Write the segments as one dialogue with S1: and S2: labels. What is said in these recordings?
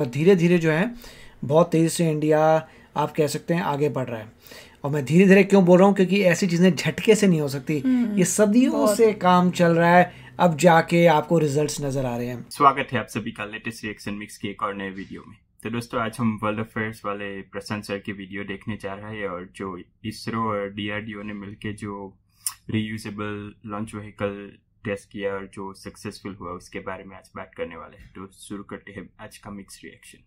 S1: और धीरे धीरे जो है बहुत तेज़ी से इंडिया आप कह सकते हैं आगे बढ़ रहा है और मैं धीरे धीरे क्यों बोल रहा हूँ क्योंकि ऐसी चीज़ें झटके से नहीं हो सकती हम्म, ये सदियों से काम चल रहा है अब जाके आपको रिजल्ट्स नजर आ रहे हैं
S2: स्वागत है आप सभी का लेटेस्ट रिएक्शन मिक्स के एक और नए वीडियो में तो दोस्तों आज हम वर्ल्ड अफेयर्स वाले प्रसन्न सर की वीडियो देखने जा रहे हैं और जो इसरो और डीआरडीओ ने मिलके जो रीयूजेबल लॉन्च व्हीकल टेस्ट किया और जो सक्सेसफुल हुआ उसके बारे में आज बात करने वाले हैं तो शुरू करते हैं आज का mix reaction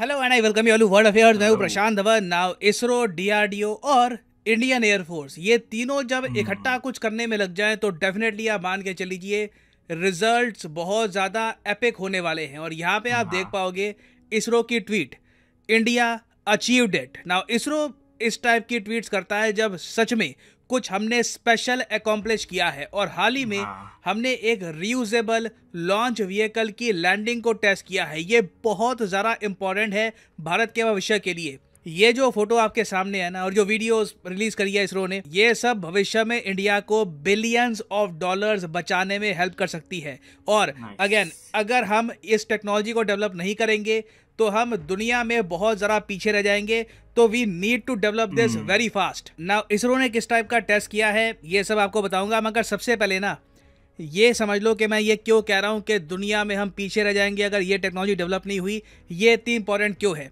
S1: hello and I welcome you all world affairs मैं हूं प्रशांत धवन नाउ इसरो डीआरडीओ और इंडियन एयरफोर्स ये तीनों जब hmm। इकट्ठा कुछ करने में लग जाए तो डेफिनेटली आप मान के चलीजिए रिजल्ट्स बहुत ज़्यादा एपिक होने वाले हैं और यहाँ पे आप हाँ। देख पाओगे इसरो की tweet India achieved it now ISRO इस टाइप की ट्वीट्स करता है जब सच में कुछ हमने स्पेशल एकम्प्लिश किया है और हाल ही में हाँ। हमने एक रियूजेबल लॉन्च व्हीकल की लैंडिंग को टेस्ट किया है ये बहुत ज़्यादा इम्पॉर्टेंट है भारत के भविष्य के लिए ये जो फोटो आपके सामने है ना और जो वीडियोस रिलीज करी है इसरो ने ये सब भविष्य में इंडिया को बिलियंस ऑफ डॉलर्स बचाने में हेल्प कर सकती है और अगेन अगर हम इस टेक्नोलॉजी को डेवलप नहीं करेंगे तो हम दुनिया में बहुत ज़रा पीछे रह जाएंगे तो we need to develop this very fast ना इसरो ने किस टाइप का टेस्ट किया है ये सब आपको बताऊंगा मगर सबसे पहले ना ये समझ लो कि मैं ये क्यों कह रहा हूँ कि दुनिया में हम पीछे रह जाएंगे अगर ये टेक्नोलॉजी डेवलप नहीं हुई ये इतनी इंपॉर्टेंट क्यों है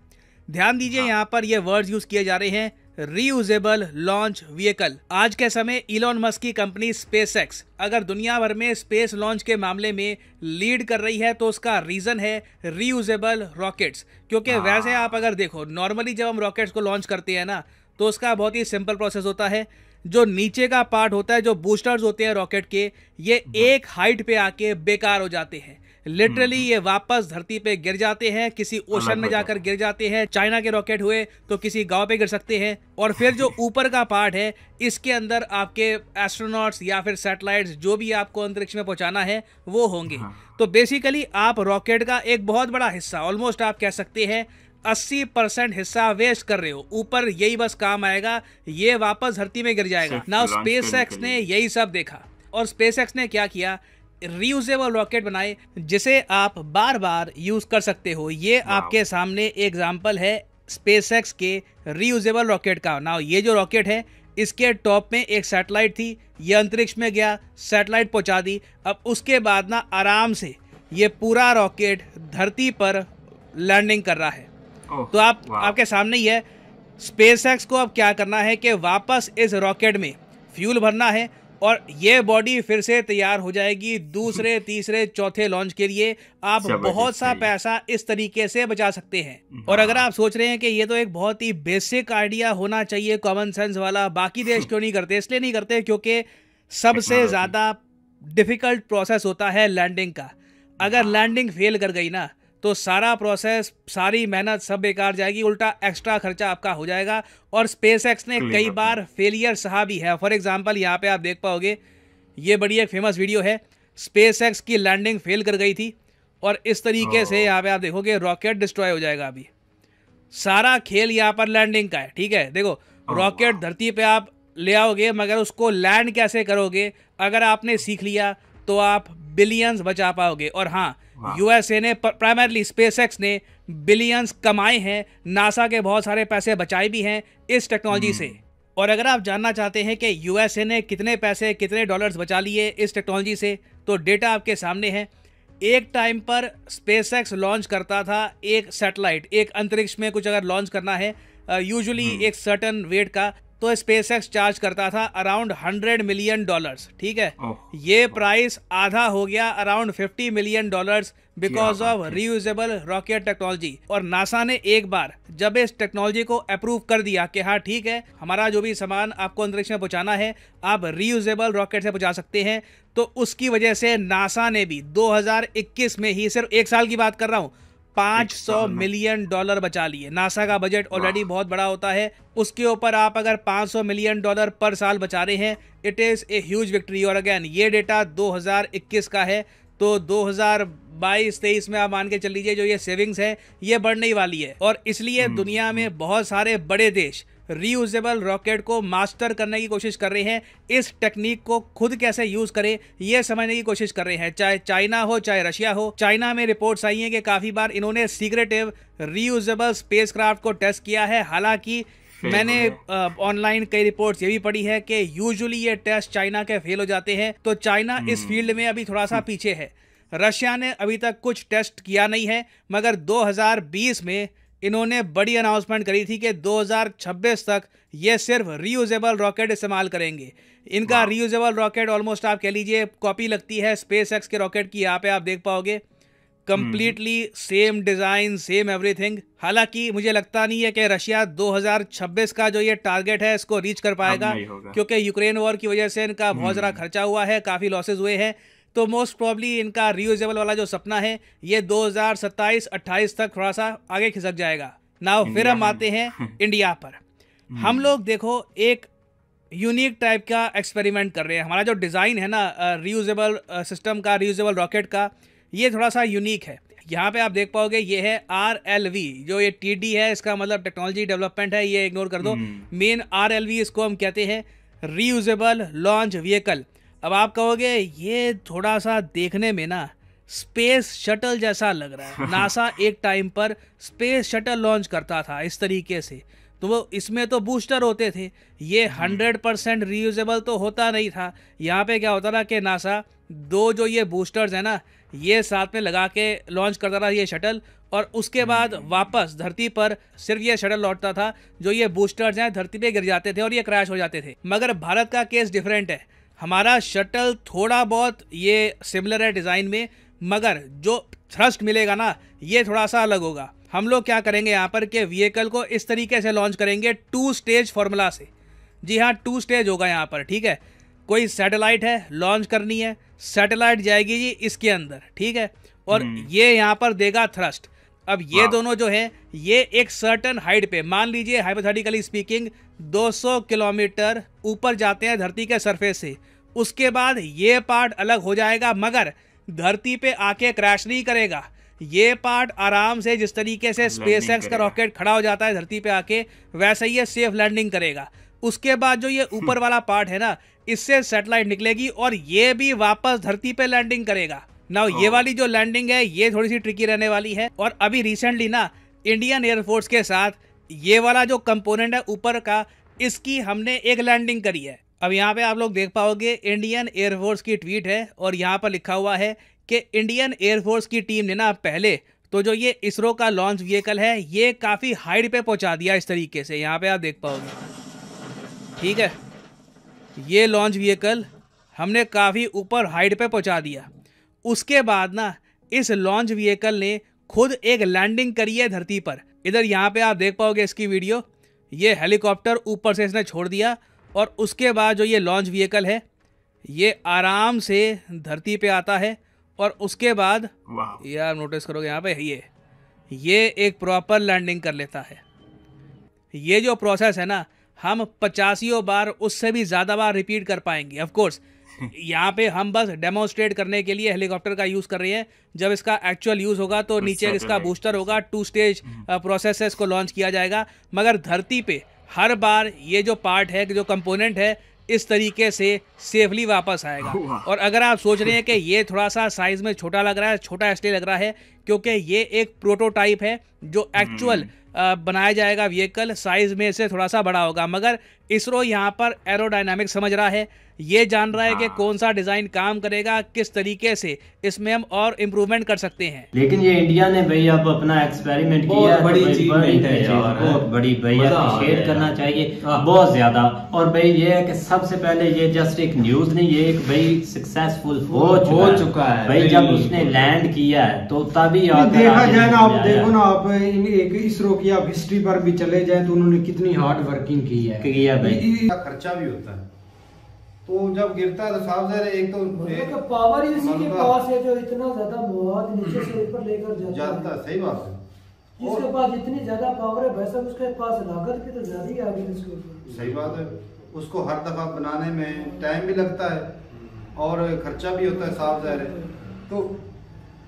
S1: ध्यान दीजिए हाँ। यहाँ पर ये वर्ड यूज किए जा रहे हैं रीयूजेबल लॉन्च व्हीकल आज के समय इलॉन मस्क की कंपनी स्पेसएक्स अगर दुनिया भर में स्पेस लॉन्च के मामले में लीड कर रही है तो उसका रीज़न है रीयूजेबल रॉकेट्स क्योंकि हाँ। वैसे आप अगर देखो नॉर्मली जब हम रॉकेट्स को लॉन्च करते हैं ना तो उसका बहुत ही सिंपल प्रोसेस होता है जो नीचे का पार्ट होता है जो बूस्टर्स होते हैं रॉकेट के ये हाँ। एक हाइट पे आके बेकार हो जाते हैं लिटरली हम्म, ये वापस धरती पे गिर जाते हैं किसी ओशन में जाकर गिर जाते हैं चाइना के रॉकेट हुए तो किसी गांव पे गिर सकते हैं और फिर जो ऊपर का पार्ट है इसके अंदर आपके एस्ट्रोनॉट्स या फिर सैटेलाइट्स जो भी आपको अंतरिक्ष में पहुंचाना है वो होंगे हाँ। तो बेसिकली आप रॉकेट का एक बहुत बड़ा हिस्सा ऑलमोस्ट आप कह सकते हैं अस्सी परसेंट हिस्सा वेस्ट कर रहे हो ऊपर यही बस काम आएगा ये वापस धरती में गिर जाएगा नाउ स्पेस ने यही सब देखा और स्पेस ने क्या किया रीयूजेबल रॉकेट बनाए जिसे आप बार बार यूज कर सकते हो ये आपके सामने एग्जाम्पल है स्पेस के रीयूजेबल रॉकेट का ना ये जो रॉकेट है इसके टॉप में एक सैटेलाइट थी ये अंतरिक्ष में गया सैटेलाइट पहुंचा दी अब उसके बाद ना आराम से ये पूरा रॉकेट धरती पर लैंडिंग कर रहा है तो आप आपके सामने ही है स्पेसएक्स को अब क्या करना है कि वापस इस रॉकेट में फ्यूल भरना है और ये बॉडी फिर से तैयार हो जाएगी दूसरे तीसरे चौथे लॉन्च के लिए आप बहुत सा पैसा इस तरीके से बचा सकते हैं हाँ। और अगर आप सोच रहे हैं कि ये तो एक बहुत ही बेसिक आइडिया होना चाहिए कॉमन सेंस वाला बाकी देश क्यों नहीं करते इसलिए नहीं करते क्योंकि सबसे ज़्यादा डिफिकल्ट प्रोसेस होता है लैंडिंग का अगर लैंडिंग हाँ। फेल कर गई ना तो सारा प्रोसेस सारी मेहनत सब बेकार जाएगी उल्टा एक्स्ट्रा खर्चा आपका हो जाएगा और स्पेस ने कई बार फेलियर सहा भी है फॉर एग्जाम्पल यहाँ पर आप देख पाओगे ये बड़ी एक फेमस वीडियो है स्पेस की लैंडिंग फेल कर गई थी और इस तरीके से हाँ। यहाँ पे आप देखोगे रॉकेट डिस्ट्रॉय हो जाएगा अभी सारा खेल यहाँ पर लैंडिंग का है ठीक है देखो रॉकेट हाँ। धरती पे आप ले आओगे मगर उसको लैंड कैसे करोगे अगर आपने सीख लिया तो आप बिलियंस बचा पाओगे और हाँ यूएसए हाँ। ने प्राइमरली स्पेसएक्स ने बिलियंस कमाए हैं नासा के बहुत सारे पैसे बचाए भी हैं इस टेक्नोलॉजी हम्म। से और अगर आप जानना चाहते हैं कि यूएसए ने कितने पैसे कितने डॉलर्स बचा लिए इस टेक्नोलॉजी से तो डेटा आपके सामने है एक टाइम पर स्पेसएक्स लॉन्च करता था एक सैटेलाइट एक अंतरिक्ष में कुछ अगर लॉन्च करना है यूजुअली हम्म। एक सर्टन वेट का तो स्पेस एक्स चार्ज करता था अराउंड हंड्रेड मिलियन डॉलर्स ठीक है ये प्राइस आधा हो गया around fifty million dollars because of reusable rocket technology और नासा ने एक बार जब इस टेक्नोलॉजी को अप्रूव कर दिया कि हाँ ठीक है हमारा जो भी सामान आपको अंतरिक्ष में पहुंचाना है आप रीयूजेबल रॉकेट से पहुंचा सकते हैं तो उसकी वजह से नासा ने भी 2021 में ही सिर्फ एक साल की बात कर रहा हूँ 500 मिलियन डॉलर बचा लिए नासा का बजट ऑलरेडी बहुत बड़ा होता है उसके ऊपर आप अगर 500 मिलियन डॉलर पर साल बचा रहे हैं it is a huge victory और अगेन ये डेटा 2021 का है तो 2022 23 में आप मान के चल लीजिए जो ये सेविंग्स है ये बढ़ने ही वाली है और इसलिए हम्म, दुनिया में हम्म। बहुत सारे बड़े देश रीयूजेबल रॉकेट को मास्टर करने की कोशिश कर रहे हैं इस टेक्निक को खुद कैसे यूज़ करें यह समझने की कोशिश कर रहे हैं चाहे चाइना हो चाहे रशिया हो चाइना में रिपोर्ट्स आई हैं कि काफ़ी बार इन्होंने सीक्रेटिव रीयूजेबल स्पेसक्राफ्ट को टेस्ट किया है हालांकि मैंने ऑनलाइन कई रिपोर्ट्स ये भी पढ़ी है कि यूजुअली ये टेस्ट चाइना के फेल हो जाते हैं तो चाइना इस फील्ड हम्म। में अभी थोड़ा सा हम्म। पीछे है रशिया ने अभी तक कुछ टेस्ट किया नहीं है मगर 2020 में इन्होंने बड़ी अनाउंसमेंट करी थी कि 2026 तक ये सिर्फ रीयूजेबल रॉकेट इस्तेमाल करेंगे इनका रीयूजेबल रॉकेट ऑलमोस्ट आप कह लीजिए कॉपी लगती है स्पेस एक्स के रॉकेट की यहाँ पे आप देख पाओगे completely same design same everything हालांकि मुझे लगता नहीं है कि रशिया 2026 का जो ये टारगेट है इसको रीच कर पाएगा क्योंकि यूक्रेन वॉर की वजह से इनका बहुत ज़रा हम्म। खर्चा हुआ है काफ़ी लॉसेज हुए हैं तो मोस्ट प्रॉब्ली इनका रीयूजेबल वाला जो सपना है ये 2027-28 तक थोड़ा सा आगे खिसक जाएगा ना फिर हम आते हैं इंडिया पर हम hmm. लोग देखो एक यूनिक टाइप का एक्सपेरिमेंट कर रहे हैं हमारा जो डिज़ाइन है ना रीयूजेबल सिस्टम का रीयूजेबल रॉकेट का ये थोड़ा सा यूनिक है यहाँ पे आप देख पाओगे ये है आर एल वी जो ये टी डी है इसका मतलब टेक्नोलॉजी डेवलपमेंट है ये इग्नोर कर दो मेन आर एल वी इसको हम कहते हैं रीयूजेबल लॉन्च व्हीकल अब आप कहोगे ये थोड़ा सा देखने में ना स्पेस शटल जैसा लग रहा है नासा एक टाइम पर स्पेस शटल लॉन्च करता था इस तरीके से तो वो इसमें तो बूस्टर होते थे ये हम्म। हंड्रेड परसेंट रीयूजेबल तो होता नहीं था यहाँ पे क्या होता था कि नासा दो जो ये बूस्टर्स हैं ना ये साथ में लगा के लॉन्च करता था ये शटल और उसके बाद हम्म। वापस धरती पर सिर्फ ये शटल लौटता था जो ये बूस्टर्स हैं धरती पे गिर जाते थे और ये क्रैश हो जाते थे मगर भारत का केस डिफरेंट है हमारा शटल थोड़ा बहुत ये सिमिलर है डिज़ाइन में मगर जो थ्रस्ट मिलेगा ना ये थोड़ा सा अलग होगा हम लोग क्या करेंगे यहाँ पर कि व्हीकल को इस तरीके से लॉन्च करेंगे टू स्टेज फार्मूला से जी हाँ टू स्टेज होगा यहाँ पर ठीक है कोई सैटेलाइट है लॉन्च करनी है सैटेलाइट जाएगी जी इसके अंदर ठीक है और हम्म। ये यहाँ पर देगा थ्रस्ट अब ये दोनों जो है ये एक सर्टन हाइट पे मान लीजिए हाइपोथेटिकली स्पीकिंग 200 किलोमीटर ऊपर जाते हैं धरती के सरफेस से उसके बाद ये पार्ट अलग हो जाएगा मगर धरती पे आके क्रैश नहीं करेगा ये पार्ट आराम से जिस तरीके से स्पेस एक्स का रॉकेट खड़ा हो जाता है धरती पे आके वैसे ही ये सेफ लैंडिंग करेगा उसके बाद जो ये ऊपर वाला पार्ट है ना इससे सेटेलाइट निकलेगी और ये भी वापस धरती पे लैंडिंग करेगा ना ये oh. वाली जो लैंडिंग है ये थोड़ी सी ट्रिकी रहने वाली है और अभी रिसेंटली ना इंडियन एयरफोर्स के साथ ये वाला जो कंपोनेंट है ऊपर का इसकी हमने एक लैंडिंग करी है अब यहाँ पे आप लोग देख पाओगे इंडियन एयरफोर्स की ट्वीट है और यहाँ पर लिखा हुआ है कि इंडियन एयरफोर्स की टीम ने ना पहले तो जो ये इसरो का लॉन्च व्हीकल है ये काफ़ी हाइट पे पहुंचा दिया इस तरीके से यहाँ पे आप देख पाओगे ठीक है ये लॉन्च व्हीकल हमने काफ़ी ऊपर हाइट पे पहुंचा दिया उसके बाद ना इस लॉन्च व्हीकल ने खुद एक लैंडिंग करी है धरती पर इधर यहाँ पे आप देख पाओगे इसकी वीडियो ये हेलीकॉप्टर ऊपर से इसने छोड़ दिया और उसके बाद जो ये लॉन्च व्हीकल है ये आराम से धरती पे आता है और उसके बाद ये नोटिस करोगे यहाँ पे ये ये एक प्रॉपर लैंडिंग कर लेता है ये जो प्रोसेस है ना हम पचासियों बार उससे भी ज़्यादा बार रिपीट कर पाएंगे ऑफकोर्स यहाँ पे हम बस डेमोस्ट्रेट करने के लिए हेलीकॉप्टर का यूज़ कर रहे हैं जब इसका एक्चुअल यूज़ होगा तो नीचे इसका बूस्टर होगा टू स्टेज प्रोसेस है इसको लॉन्च किया जाएगा मगर धरती पे हर बार ये जो पार्ट है जो कंपोनेंट है इस तरीके से सेफली वापस आएगा और अगर आप सोच रहे हैं कि ये थोड़ा सा साइज में छोटा लग रहा है छोटा स्टे लग रहा है क्योंकि ये एक प्रोटोटाइप है जो एक्चुअल हम्म। बनाया जाएगा व्हीकल साइज में से थोड़ा सा बड़ा होगा मगर इसरो यहाँ पर एरोडाइनामिक समझ रहा है ये जान रहा है कि हाँ। कौन सा डिजाइन काम करेगा किस तरीके से इसमें हम और इम्प्रूवमेंट कर सकते हैं
S2: लेकिन ये इंडिया ने भाई अब अपना एक्सपेरिमेंट किया बड़ी तो बड़ी है बहुत बड़ी भाई अप्रिशिएट करना चाहिए हाँ। बहुत ज्यादा और भाई ये है कि सबसे पहले ये जस्ट एक न्यूज नहीं ये एक भाई सक्सेसफुल हो चुका है भाई जब उसने लैंड किया है तो तभी देखा जाए ना आप देखो ना आप
S1: इसरो की आप हिस्ट्री पर भी चले जाए तो उन्होंने कितनी हार्ड वर्किंग की है बढ़िया भाई खर्चा भी होता है तो जब गिरता है तो साफ जाहिर है एक तो मतलब एक पावर ही इसी के पास है जो इतना ज्यादा मवाद नीचे से ऊपर लेकर जाता, है सही बात है इसके पास इतनी ज्यादा पावर है वैसा उसके पास लागत भी तो ज्यादा ही आ गई इसके
S2: ऊपर सही बात है उसको हर दफा बनाने में टाइम भी लगता है और खर्चा भी होता है साफ जाहिर है तो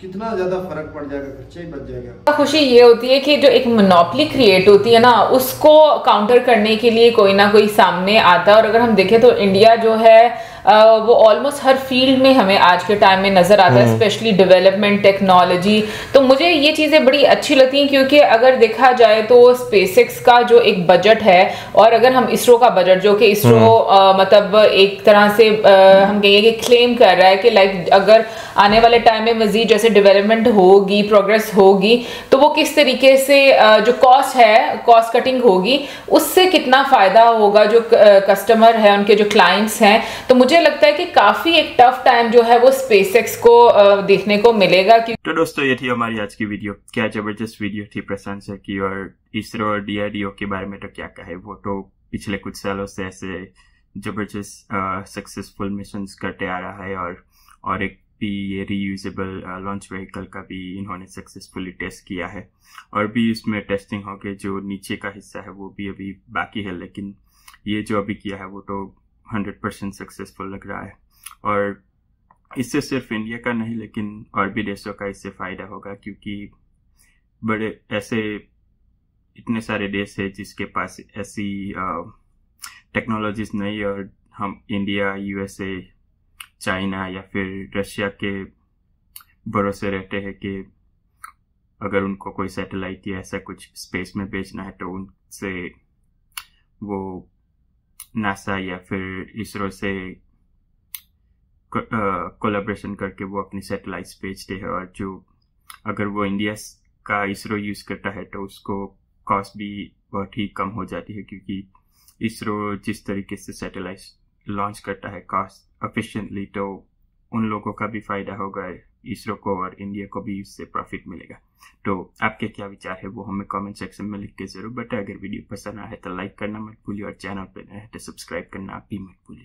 S2: कितना ज्यादा फर्क पड़ जाएगा खर्चा ही बच जाएगा
S1: खुशी ये होती है कि जो एक मोनोपली क्रिएट होती है ना उसको काउंटर करने के लिए कोई ना कोई सामने आता है और अगर हम देखें तो इंडिया जो है वो ऑलमोस्ट हर फील्ड में हमें आज के टाइम में नज़र आता है स्पेशली डेवलपमेंट टेक्नोलॉजी तो मुझे ये चीज़ें बड़ी अच्छी लगती हैं क्योंकि अगर देखा जाए तो स्पेसिक्स का जो एक बजट है और अगर हम इसरो का बजट जो कि इसरो हम्म। मतलब एक तरह से आ, हम कहेंगे कि क्लेम कर रहा है कि लाइक अगर आने वाले टाइम में मज़ीद जैसे डेवलपमेंट होगी प्रोग्रेस होगी तो वो किस तरीके से जो कॉस्ट है कॉस्ट कटिंग होगी उससे कितना फ़ायदा होगा जो कस्टमर है उनके जो क्लाइंट्स हैं तो मुझे मुझे लगता है कि काफी एक टफ टाइम जो है वो स्पेसएक्स को देखने को मिलेगा कि
S2: तो दोस्तों ये थी हमारी आज की वीडियो क्या जबरदस्त वीडियो थी प्रशांत सर की और इसरो और डीआरडीओ के बारे में तो क्या कहे वो तो पिछले कुछ सालों से ऐसे जबरदस्त सक्सेसफुल मिशन करते आ रहा है और और एक भी ये रीयूजेबल लॉन्च व्हीकल का भी इन्होंने सक्सेसफुली टेस्ट किया है और भी इसमें टेस्टिंग होकर जो नीचे का हिस्सा है वो भी अभी बाकी है लेकिन ये जो अभी किया है वो तो हंड्रेड परसेंट सक्सेसफुल लग रहा है और इससे सिर्फ इंडिया का नहीं लेकिन और भी देशों का इससे फ़ायदा होगा क्योंकि बड़े ऐसे इतने सारे देश है जिसके पास ऐसी टेक्नोलॉजीज नहीं और हम इंडिया यूएसए चाइना या फिर रशिया के भरोसे रहते हैं कि अगर उनको कोई सैटेलाइट या ऐसा कुछ स्पेस में भेजना है तो उनसे वो नासा या फिर इसरो से कोलेब्रेशन करके वो अपनी सेटेलाइट्स भेजते हैं और जो अगर वो इंडिया का इसरो यूज़ करता है तो उसको कॉस्ट भी बहुत ही कम हो जाती है क्योंकि इसरो जिस तरीके से सेटेलाइट लॉन्च करता है कॉस्ट एफिशिएंटली तो उन लोगों का भी फायदा होगा इसरो को और इंडिया को भी इससे प्रॉफिट मिलेगा तो आपके क्या विचार है वो हमें कमेंट सेक्शन में लिख के जरूर बताएं अगर वीडियो पसंद आए तो लाइक करना मत भूलिए और चैनल पर नए तो सब्सक्राइब करना आप भी मत भूलिए